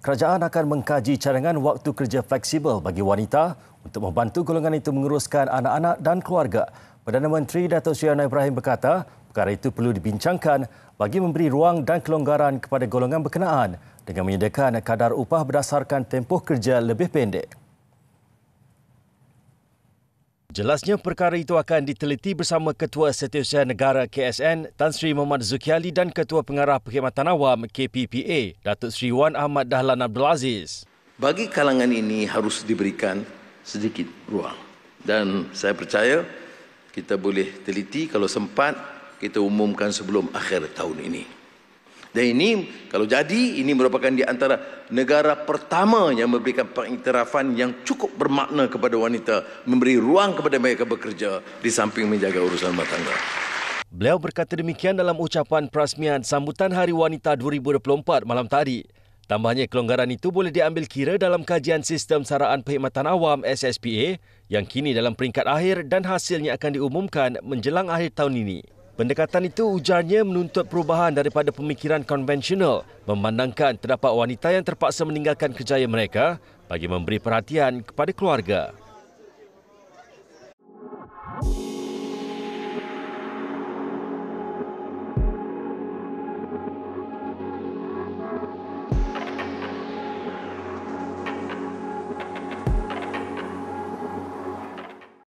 Kerajaan akan mengkaji cadangan waktu kerja fleksibel bagi wanita untuk membantu golongan itu menguruskan anak-anak dan keluarga. Perdana Menteri Datuk Sri Anwar Ibrahim berkata, perkara itu perlu dibincangkan bagi memberi ruang dan kelonggaran kepada golongan berkenaan dengan menyediakan kadar upah berdasarkan tempoh kerja lebih pendek. Jelasnya perkara itu akan diteliti bersama Ketua Setiausaha Negara KSN Tan Sri Muhammad Zukiali dan Ketua Pengarah Perkhidmatan Awam KPPA Datuk Sri Wan Ahmad Dahlan Abdul Aziz. Bagi kalangan ini harus diberikan sedikit ruang dan saya percaya kita boleh teliti kalau sempat kita umumkan sebelum akhir tahun ini. Dan ini kalau jadi ini merupakan di antara negara pertama yang memberikan pengiktirafan yang cukup bermakna kepada wanita memberi ruang kepada mereka bekerja di samping menjaga urusan rumah tangga. Beliau berkata demikian dalam ucapan perasmian sambutan Hari Wanita 2024 malam tadi. Tambahnya kelonggaran itu boleh diambil kira dalam kajian sistem saraan perkhidmatan awam SSPA yang kini dalam peringkat akhir dan hasilnya akan diumumkan menjelang akhir tahun ini. Pendekatan itu ujarnya menuntut perubahan daripada pemikiran konvensional memandangkan terdapat wanita yang terpaksa meninggalkan kerjaya mereka bagi memberi perhatian kepada keluarga.